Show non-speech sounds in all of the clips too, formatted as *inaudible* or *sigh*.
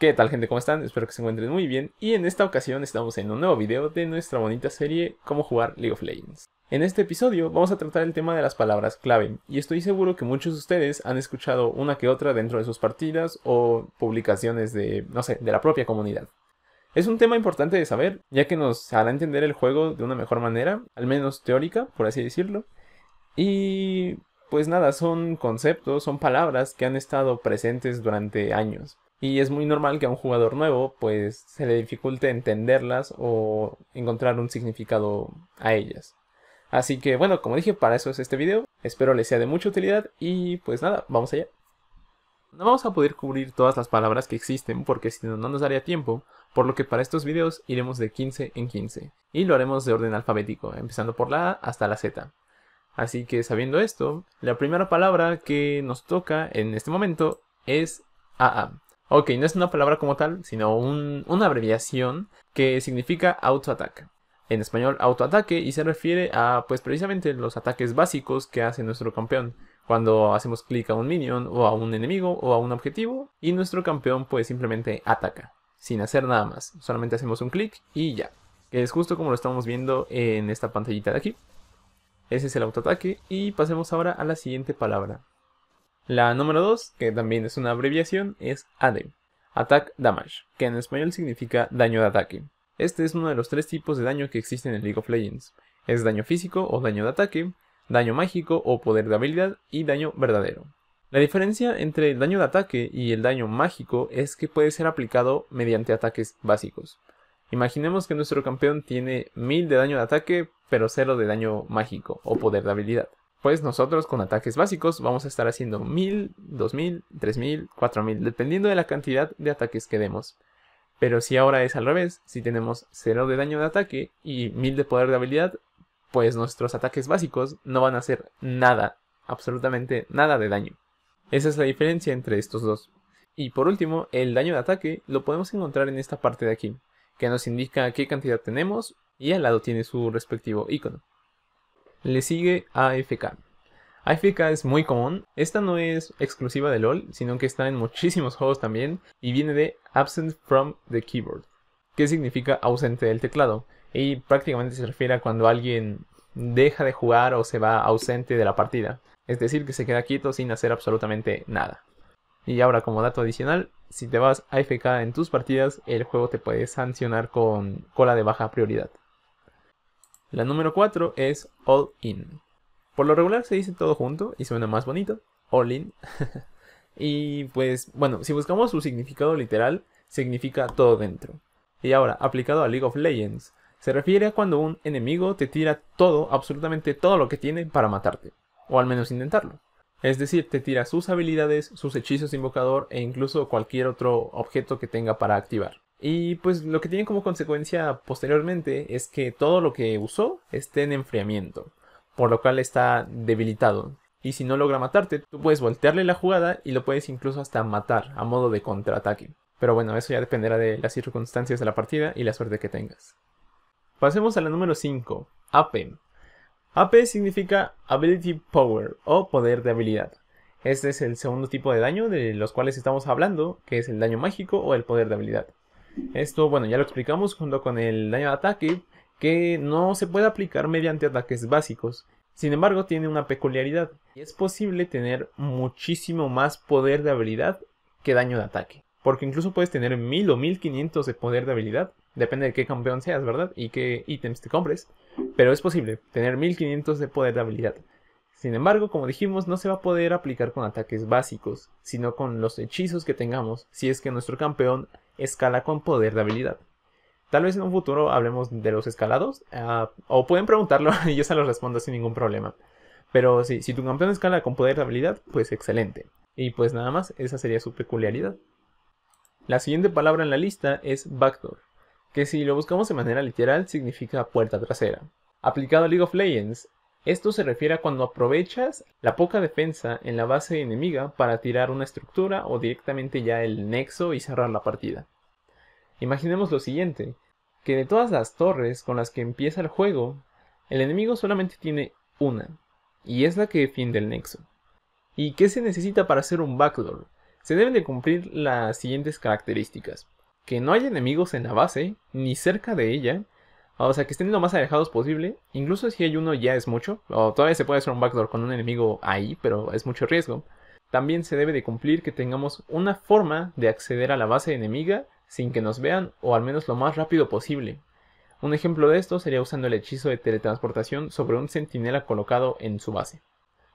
¿Qué tal gente? ¿Cómo están? Espero que se encuentren muy bien y en esta ocasión estamos en un nuevo video de nuestra bonita serie Cómo jugar League of Legends. En este episodio vamos a tratar el tema de las palabras clave y estoy seguro que muchos de ustedes han escuchado una que otra dentro de sus partidas o publicaciones de, no sé, de la propia comunidad. Es un tema importante de saber ya que nos hará entender el juego de una mejor manera, al menos teórica, por así decirlo. Y pues nada, son conceptos, son palabras que han estado presentes durante años y es muy normal que a un jugador nuevo pues se le dificulte entenderlas o encontrar un significado a ellas. Así que bueno, como dije, para eso es este video. Espero les sea de mucha utilidad y pues nada, vamos allá. No vamos a poder cubrir todas las palabras que existen porque si no, no nos daría tiempo, por lo que para estos videos iremos de 15 en 15 y lo haremos de orden alfabético, empezando por la A hasta la Z. Así que sabiendo esto, la primera palabra que nos toca en este momento es AA. Ok, no es una palabra como tal, sino una abreviación que significa autoataque. En español, autoataque y se refiere a, pues precisamente, los ataques básicos que hace nuestro campeón. Cuando hacemos clic a un minion o a un enemigo o a un objetivo y nuestro campeón pues simplemente ataca, sin hacer nada más. Solamente hacemos un clic y ya. Que es justo como lo estamos viendo en esta pantallita de aquí. Ese es el autoataque y pasemos ahora a la siguiente palabra, la número 2, que también es una abreviación, es AD, Attack Damage, que en español significa daño de ataque. Este es uno de los tres tipos de daño que existen en League of Legends. Es daño físico o daño de ataque, daño mágico o poder de habilidad y daño verdadero. La diferencia entre el daño de ataque y el daño mágico es que puede ser aplicado mediante ataques básicos. Imaginemos que nuestro campeón tiene 1000 de daño de ataque, pero 0 de daño mágico o poder de habilidad pues nosotros con ataques básicos vamos a estar haciendo 1000, 2000, 3000, 4000, dependiendo de la cantidad de ataques que demos. Pero si ahora es al revés, si tenemos 0 de daño de ataque y 1000 de poder de habilidad, pues nuestros ataques básicos no van a hacer nada, absolutamente nada de daño. Esa es la diferencia entre estos dos. Y por último, el daño de ataque lo podemos encontrar en esta parte de aquí, que nos indica qué cantidad tenemos y al lado tiene su respectivo icono. Le sigue AFK. AFK es muy común, esta no es exclusiva de LOL, sino que está en muchísimos juegos también y viene de Absent from the Keyboard, que significa ausente del teclado y prácticamente se refiere a cuando alguien deja de jugar o se va ausente de la partida, es decir, que se queda quieto sin hacer absolutamente nada. Y ahora como dato adicional, si te vas AFK en tus partidas, el juego te puede sancionar con cola de baja prioridad. La número 4 es all in. Por lo regular se dice todo junto y suena más bonito, all in. *laughs* y pues bueno, si buscamos su significado literal, significa todo dentro. Y ahora, aplicado a League of Legends, se refiere a cuando un enemigo te tira todo, absolutamente todo lo que tiene para matarte, o al menos intentarlo. Es decir, te tira sus habilidades, sus hechizos invocador e incluso cualquier otro objeto que tenga para activar. Y pues lo que tiene como consecuencia posteriormente es que todo lo que usó esté en enfriamiento, por lo cual está debilitado. Y si no logra matarte, tú puedes voltearle la jugada y lo puedes incluso hasta matar a modo de contraataque. Pero bueno, eso ya dependerá de las circunstancias de la partida y la suerte que tengas. Pasemos a la número 5, AP. AP significa Ability Power o poder de habilidad. Este es el segundo tipo de daño de los cuales estamos hablando, que es el daño mágico o el poder de habilidad. Esto, bueno, ya lo explicamos junto con el daño de ataque, que no se puede aplicar mediante ataques básicos. Sin embargo, tiene una peculiaridad, y es posible tener muchísimo más poder de habilidad que daño de ataque. Porque incluso puedes tener 1000 o 1500 de poder de habilidad, depende de qué campeón seas, ¿verdad? Y qué ítems te compres. Pero es posible tener 1500 de poder de habilidad. Sin embargo, como dijimos, no se va a poder aplicar con ataques básicos, sino con los hechizos que tengamos, si es que nuestro campeón escala con poder de habilidad. Tal vez en un futuro hablemos de los escalados, ah, o pueden preguntarlo y *laughs* yo se los respondo sin ningún problema. Pero si tu campeón escala con poder de habilidad, pues excelente. Y pues nada más, esa sería su peculiaridad. La siguiente palabra en la lista es backdoor, que si lo buscamos de manera literal significa puerta trasera. Aplicado a League of Legends, esto se refiere a cuando aprovechas la poca defensa en la base enemiga para tirar una estructura o directamente ya el nexo y cerrar la partida. Imaginemos lo siguiente, que de todas las torres con las que empieza el juego, el enemigo solamente tiene una, y es la que defiende el nexo. ¿Y qué se necesita para hacer un backdoor? Se deben de cumplir las siguientes características. Que no haya enemigos en la base, ni cerca de ella, Ah, o sea, que estén lo más alejados posible. Incluso si hay uno ya es mucho. O todavía se puede hacer un backdoor con un enemigo ahí, pero es mucho riesgo. También se debe de cumplir que tengamos una forma de acceder a la base enemiga sin que nos vean o al menos lo más rápido posible. Un ejemplo de esto sería usando el hechizo de teletransportación sobre un centinela colocado en su base.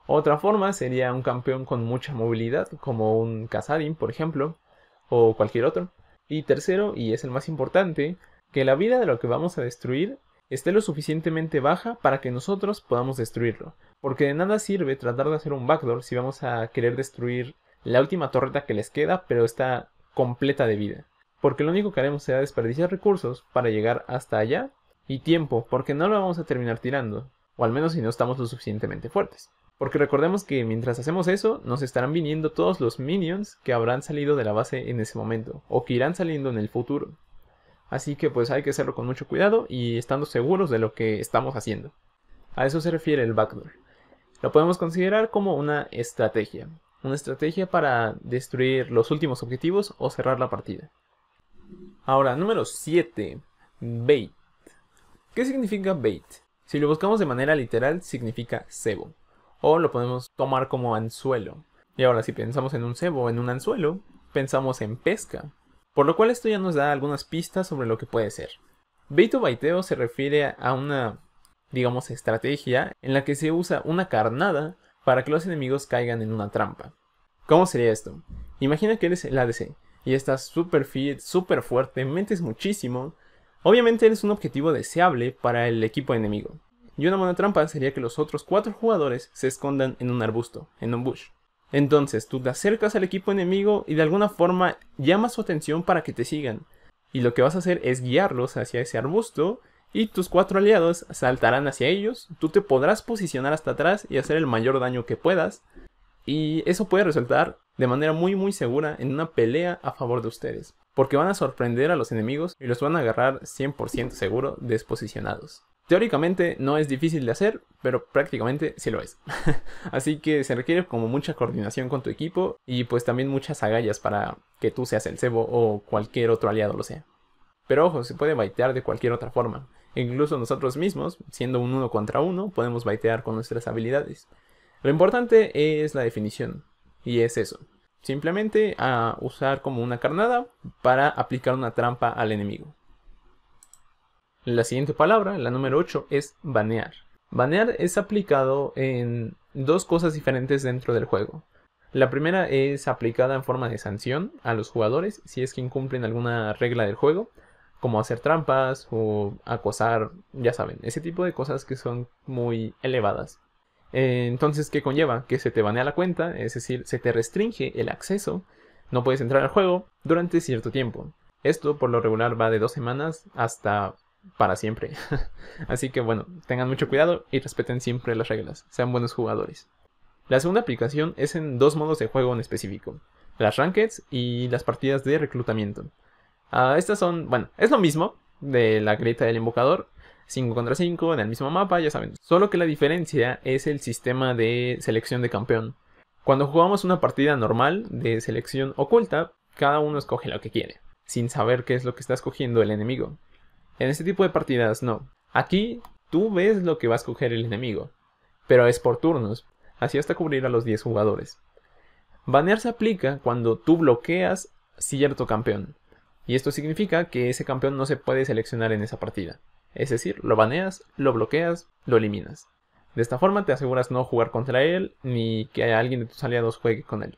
Otra forma sería un campeón con mucha movilidad, como un Kazadin, por ejemplo, o cualquier otro. Y tercero, y es el más importante, que la vida de lo que vamos a destruir esté lo suficientemente baja para que nosotros podamos destruirlo. Porque de nada sirve tratar de hacer un backdoor si vamos a querer destruir la última torreta que les queda, pero está completa de vida. Porque lo único que haremos será desperdiciar recursos para llegar hasta allá y tiempo, porque no lo vamos a terminar tirando, o al menos si no estamos lo suficientemente fuertes. Porque recordemos que mientras hacemos eso, nos estarán viniendo todos los minions que habrán salido de la base en ese momento, o que irán saliendo en el futuro. Así que pues hay que hacerlo con mucho cuidado y estando seguros de lo que estamos haciendo. A eso se refiere el backdoor. Lo podemos considerar como una estrategia. Una estrategia para destruir los últimos objetivos o cerrar la partida. Ahora, número 7. Bait. ¿Qué significa bait? Si lo buscamos de manera literal, significa cebo. O lo podemos tomar como anzuelo. Y ahora, si pensamos en un cebo o en un anzuelo, pensamos en pesca por lo cual esto ya nos da algunas pistas sobre lo que puede ser. Baito baiteo se refiere a una, digamos, estrategia en la que se usa una carnada para que los enemigos caigan en una trampa. ¿Cómo sería esto? Imagina que eres el ADC y estás super fit, super fuerte, mentes muchísimo. Obviamente eres un objetivo deseable para el equipo enemigo. Y una buena trampa sería que los otros cuatro jugadores se escondan en un arbusto, en un bush. Entonces tú te acercas al equipo enemigo y de alguna forma llamas su atención para que te sigan. Y lo que vas a hacer es guiarlos hacia ese arbusto y tus cuatro aliados saltarán hacia ellos, tú te podrás posicionar hasta atrás y hacer el mayor daño que puedas. Y eso puede resultar de manera muy muy segura en una pelea a favor de ustedes, porque van a sorprender a los enemigos y los van a agarrar 100% seguro desposicionados. Teóricamente no es difícil de hacer, pero prácticamente sí lo es. *laughs* Así que se requiere como mucha coordinación con tu equipo y pues también muchas agallas para que tú seas el cebo o cualquier otro aliado lo sea. Pero ojo, se puede baitear de cualquier otra forma. E incluso nosotros mismos, siendo un uno contra uno, podemos baitear con nuestras habilidades. Lo importante es la definición, y es eso. Simplemente a usar como una carnada para aplicar una trampa al enemigo. La siguiente palabra, la número 8, es banear. Banear es aplicado en dos cosas diferentes dentro del juego. La primera es aplicada en forma de sanción a los jugadores si es que incumplen alguna regla del juego, como hacer trampas o acosar, ya saben, ese tipo de cosas que son muy elevadas. Eh, entonces, ¿qué conlleva? Que se te banea la cuenta, es decir, se te restringe el acceso, no puedes entrar al juego durante cierto tiempo. Esto por lo regular va de dos semanas hasta para siempre. *laughs* Así que bueno, tengan mucho cuidado y respeten siempre las reglas, sean buenos jugadores. La segunda aplicación es en dos modos de juego en específico, las rankeds y las partidas de reclutamiento. Ah, estas son, bueno, es lo mismo de la grieta del invocador, 5 contra 5 en el mismo mapa, ya saben. Solo que la diferencia es el sistema de selección de campeón. Cuando jugamos una partida normal de selección oculta, cada uno escoge lo que quiere, sin saber qué es lo que está escogiendo el enemigo. En este tipo de partidas no. Aquí tú ves lo que va a escoger el enemigo, pero es por turnos, así hasta cubrir a los 10 jugadores. Banear se aplica cuando tú bloqueas cierto campeón, y esto significa que ese campeón no se puede seleccionar en esa partida. Es decir, lo baneas, lo bloqueas, lo eliminas. De esta forma te aseguras no jugar contra él ni que alguien de tus aliados juegue con él.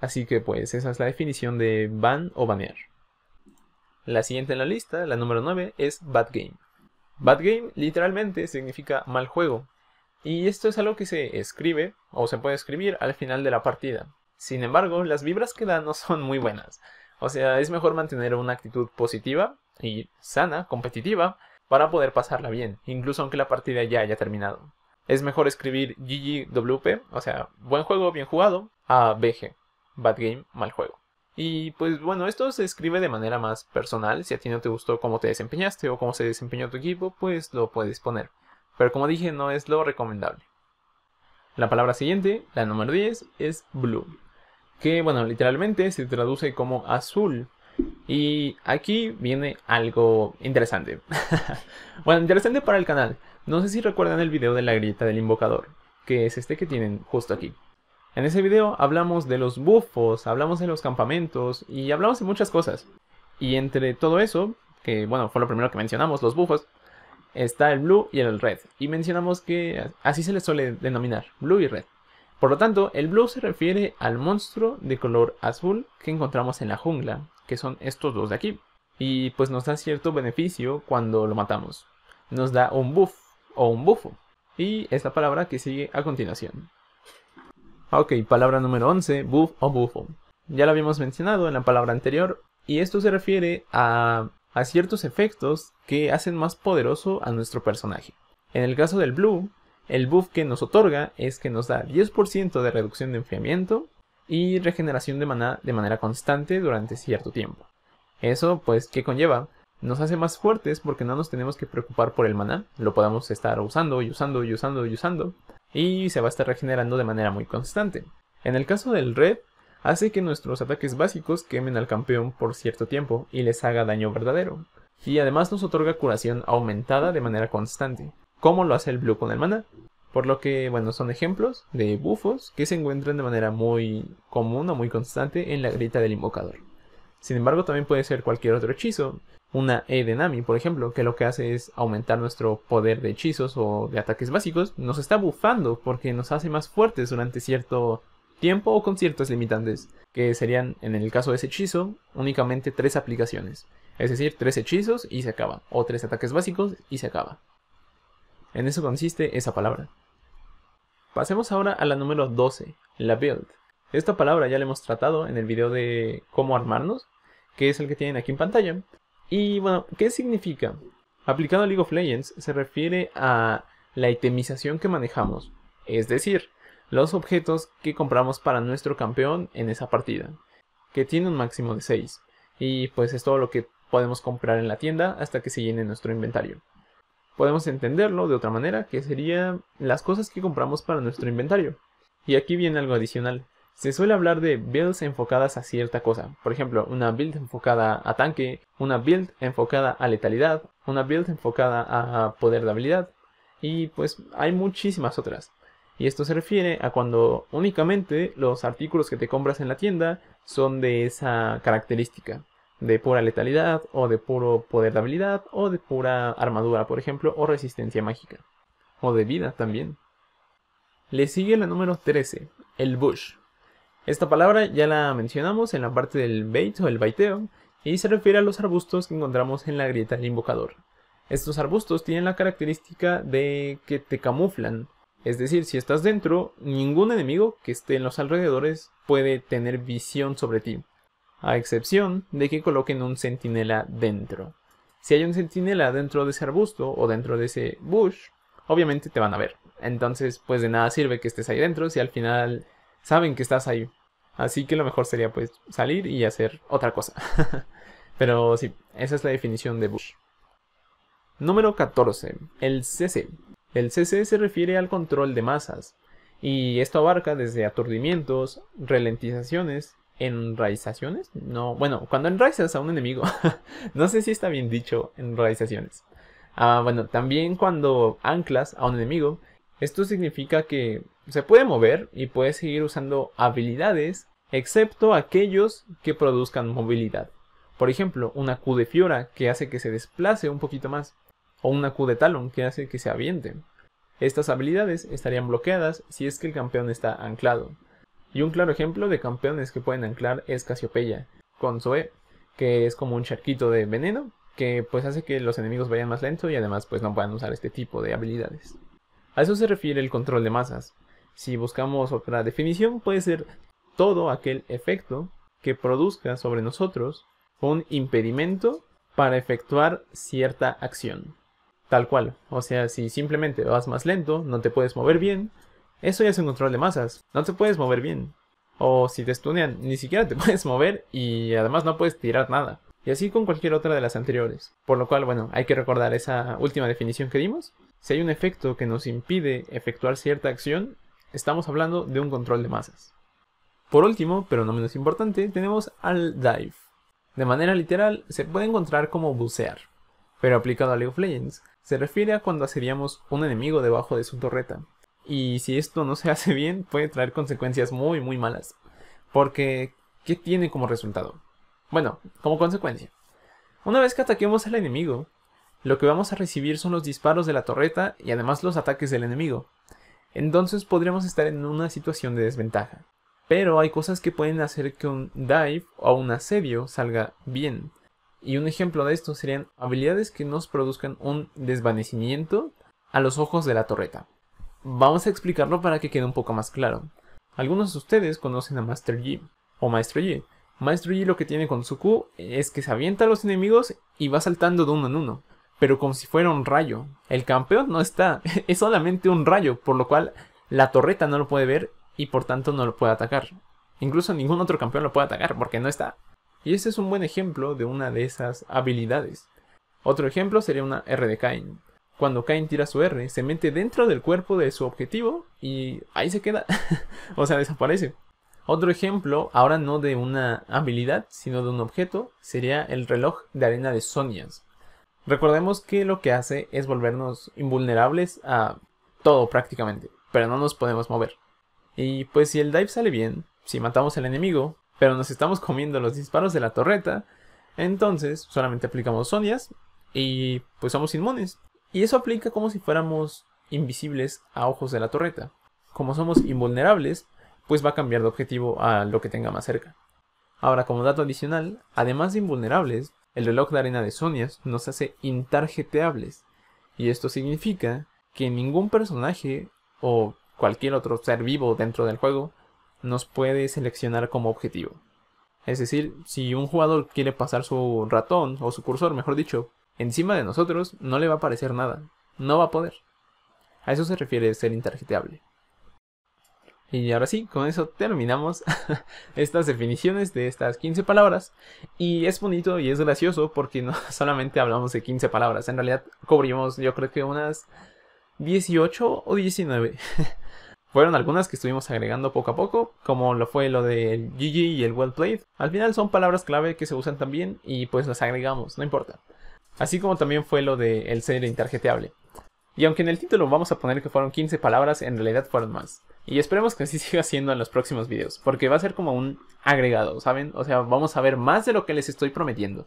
Así que pues esa es la definición de ban o banear. La siguiente en la lista, la número 9, es Bad Game. Bad Game literalmente significa mal juego, y esto es algo que se escribe o se puede escribir al final de la partida. Sin embargo, las vibras que da no son muy buenas. O sea, es mejor mantener una actitud positiva y sana, competitiva, para poder pasarla bien, incluso aunque la partida ya haya terminado. Es mejor escribir GGWP, o sea, buen juego, bien jugado, a BG, bad game, mal juego. Y pues bueno, esto se escribe de manera más personal. Si a ti no te gustó cómo te desempeñaste o cómo se desempeñó tu equipo, pues lo puedes poner. Pero como dije, no es lo recomendable. La palabra siguiente, la número 10, es blue. Que bueno, literalmente se traduce como azul. Y aquí viene algo interesante. *laughs* bueno, interesante para el canal. No sé si recuerdan el video de la grieta del invocador, que es este que tienen justo aquí. En ese video hablamos de los bufos, hablamos de los campamentos y hablamos de muchas cosas. Y entre todo eso, que bueno, fue lo primero que mencionamos, los bufos, está el blue y el red. Y mencionamos que así se les suele denominar, blue y red. Por lo tanto, el blue se refiere al monstruo de color azul que encontramos en la jungla, que son estos dos de aquí. Y pues nos da cierto beneficio cuando lo matamos. Nos da un buff o un bufo. Y es la palabra que sigue a continuación. Ah, ok, palabra número 11, buff o buffo. Ya lo habíamos mencionado en la palabra anterior, y esto se refiere a, a ciertos efectos que hacen más poderoso a nuestro personaje. En el caso del blue, el buff que nos otorga es que nos da 10% de reducción de enfriamiento y regeneración de maná de manera constante durante cierto tiempo. Eso, pues, ¿qué conlleva? Nos hace más fuertes porque no nos tenemos que preocupar por el maná, lo podamos estar usando y usando y usando y usando, y se va a estar regenerando de manera muy constante. En el caso del red, hace que nuestros ataques básicos quemen al campeón por cierto tiempo y les haga daño verdadero. Y además nos otorga curación aumentada de manera constante, como lo hace el blue con el mana. Por lo que, bueno, son ejemplos de bufos que se encuentran de manera muy común o muy constante en la grita del invocador. Sin embargo, también puede ser cualquier otro hechizo, una E de Nami, por ejemplo, que lo que hace es aumentar nuestro poder de hechizos o de ataques básicos, nos está bufando porque nos hace más fuertes durante cierto tiempo o con ciertos limitantes, que serían, en el caso de ese hechizo, únicamente tres aplicaciones, es decir, tres hechizos y se acaba, o tres ataques básicos y se acaba. En eso consiste esa palabra. Pasemos ahora a la número 12, la build. Esta palabra ya la hemos tratado en el video de cómo armarnos, que es el que tienen aquí en pantalla. Y bueno, ¿qué significa? Aplicado a League of Legends se refiere a la itemización que manejamos, es decir, los objetos que compramos para nuestro campeón en esa partida, que tiene un máximo de 6, y pues es todo lo que podemos comprar en la tienda hasta que se llene nuestro inventario. Podemos entenderlo de otra manera, que serían las cosas que compramos para nuestro inventario. Y aquí viene algo adicional, se suele hablar de builds enfocadas a cierta cosa, por ejemplo, una build enfocada a tanque, una build enfocada a letalidad, una build enfocada a poder de habilidad, y pues hay muchísimas otras. Y esto se refiere a cuando únicamente los artículos que te compras en la tienda son de esa característica, de pura letalidad o de puro poder de habilidad o de pura armadura, por ejemplo, o resistencia mágica, o de vida también. Le sigue la número 13, el Bush esta palabra ya la mencionamos en la parte del bait o el baiteo, y se refiere a los arbustos que encontramos en la grieta del invocador. Estos arbustos tienen la característica de que te camuflan, es decir, si estás dentro, ningún enemigo que esté en los alrededores puede tener visión sobre ti, a excepción de que coloquen un centinela dentro. Si hay un centinela dentro de ese arbusto o dentro de ese bush, obviamente te van a ver. Entonces, pues de nada sirve que estés ahí dentro si al final saben que estás ahí. Así que lo mejor sería pues salir y hacer otra cosa. *laughs* Pero sí, esa es la definición de Bush. Número 14. El cese. El cese se refiere al control de masas. Y esto abarca desde aturdimientos, ralentizaciones, enraizaciones. No, bueno, cuando enraizas a un enemigo. *laughs* no sé si está bien dicho enraizaciones. Ah, bueno, también cuando anclas a un enemigo esto significa que se puede mover y puede seguir usando habilidades, excepto aquellos que produzcan movilidad. Por ejemplo, una Q de Fiora que hace que se desplace un poquito más, o una Q de Talon que hace que se aviente. Estas habilidades estarían bloqueadas si es que el campeón está anclado. Y un claro ejemplo de campeones que pueden anclar es Casiopeya, con Zoe, que es como un charquito de veneno, que pues hace que los enemigos vayan más lento y además pues no puedan usar este tipo de habilidades. A eso se refiere el control de masas. Si buscamos otra definición, puede ser todo aquel efecto que produzca sobre nosotros un impedimento para efectuar cierta acción. Tal cual. O sea, si simplemente vas más lento, no te puedes mover bien, eso ya es un control de masas. No te puedes mover bien. O si te estunean, ni siquiera te *laughs* puedes mover y además no puedes tirar nada. Y así con cualquier otra de las anteriores. Por lo cual, bueno, hay que recordar esa última definición que dimos si hay un efecto que nos impide efectuar cierta acción, estamos hablando de un control de masas. Por último, pero no menos importante, tenemos al dive. De manera literal, se puede encontrar como bucear, pero aplicado a League of Legends, se refiere a cuando asediamos un enemigo debajo de su torreta. Y si esto no se *laughs* hace bien, puede traer consecuencias muy muy malas. Porque, ¿qué tiene como resultado? Bueno, como consecuencia. Una vez que ataquemos al enemigo, lo que vamos a recibir son los disparos de la torreta y además los ataques del enemigo. Entonces podríamos estar en una situación de desventaja. Pero hay cosas que pueden hacer que un dive o un asedio salga bien. Y un ejemplo de esto serían habilidades que nos produzcan un desvanecimiento a los ojos de la torreta. Vamos a explicarlo para que quede un poco más claro. Algunos de ustedes conocen a Master Yi o Maestro Yi. Maestro Yi lo que tiene con su Q es que se avienta a los enemigos y va saltando de uno en uno pero como si fuera un rayo. El campeón no está, *laughs* es solamente un rayo, por lo cual la torreta no lo puede ver y por tanto no lo puede atacar. Incluso ningún otro campeón lo puede atacar porque no está. Y este es un buen ejemplo de una de esas habilidades. Otro ejemplo sería una R de Kain. Cuando Kain tira su R, se mete dentro del cuerpo de su objetivo y ahí se queda. *laughs* o sea, desaparece. Otro ejemplo, ahora no de una habilidad, sino de un objeto, sería el reloj de arena de Sonias. Recordemos que lo que hace es volvernos invulnerables a todo prácticamente, pero no nos podemos mover. Y pues si el dive sale bien, si matamos al enemigo, pero nos estamos comiendo los disparos de la torreta, entonces solamente aplicamos sonias y pues somos inmunes. Y eso aplica como si fuéramos invisibles a ojos de la torreta. Como somos invulnerables, pues va a cambiar de objetivo a lo que tenga más cerca. Ahora, como dato adicional, además de invulnerables, el reloj de arena de Sonias nos hace intargeteables, y esto significa que ningún personaje o cualquier otro ser vivo dentro del juego nos puede seleccionar como objetivo. Es decir, si un jugador quiere pasar su ratón o su cursor, mejor dicho, encima de nosotros, no le va a aparecer nada, no va a poder. A eso se refiere ser intargeteable. Y ahora sí, con eso terminamos *laughs* estas definiciones de estas 15 palabras. Y es bonito y es gracioso porque no *laughs* solamente hablamos de 15 palabras, en realidad cubrimos yo creo que unas 18 o 19. *laughs* Fueron algunas que estuvimos agregando poco a poco, como lo fue lo del GG y el well played. Al final son palabras clave que se usan también y pues las agregamos, no importa. Así como también fue lo del el ser interjeteable Y aunque en el título vamos a poner que fueron 15 palabras, en realidad fueron más. Y esperemos que así *laughs* siga siendo en los próximos videos, porque va a ser como un agregado, ¿saben? O sea, vamos a ver más de lo que les estoy prometiendo.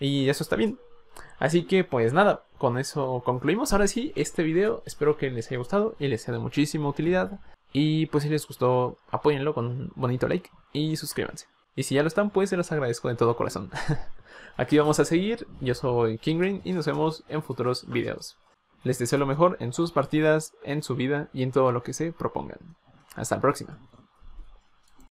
Y eso está bien. Así que pues nada, con eso concluimos ahora sí este video. Espero que les haya gustado y les sea de muchísima utilidad. Y pues si les gustó, apóyenlo con un bonito like y suscríbanse. Y si ya lo están, pues se los agradezco de todo corazón. *laughs* Aquí vamos a seguir. Yo soy King Green y nos vemos en futuros videos. Les deseo lo mejor en sus partidas, en su vida y en todo lo que se propongan. Hasta la próxima.